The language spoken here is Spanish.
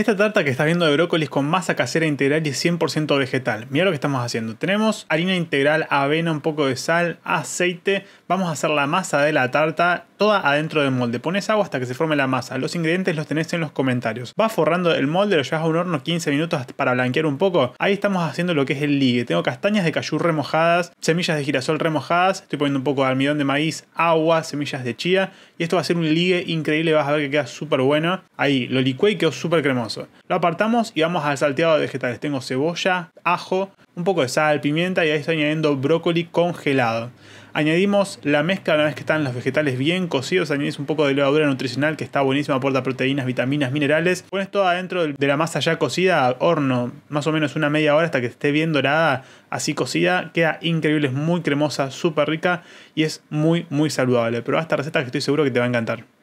Esta tarta que estás viendo de brócolis con masa casera integral y 100% vegetal. Mira lo que estamos haciendo. Tenemos harina integral, avena, un poco de sal, aceite. Vamos a hacer la masa de la tarta toda adentro del molde. Pones agua hasta que se forme la masa. Los ingredientes los tenés en los comentarios. Vas forrando el molde, lo llevas a un horno 15 minutos para blanquear un poco. Ahí estamos haciendo lo que es el ligue. Tengo castañas de cayú remojadas, semillas de girasol remojadas. Estoy poniendo un poco de almidón de maíz, agua, semillas de chía. Y esto va a ser un ligue increíble. Vas a ver que queda súper bueno. Ahí, lo licué y quedó súper cremoso. Lo apartamos y vamos al salteado de vegetales. Tengo cebolla, ajo, un poco de sal, pimienta y ahí estoy añadiendo brócoli congelado. Añadimos la mezcla una vez que están los vegetales bien cocidos, añadís un poco de levadura nutricional que está buenísima, aporta proteínas, vitaminas, minerales. Pones todo adentro de la masa ya cocida, horno, más o menos una media hora hasta que esté bien dorada, así cocida, queda increíble, es muy cremosa, súper rica y es muy muy saludable. Pero esta receta que estoy seguro que te va a encantar.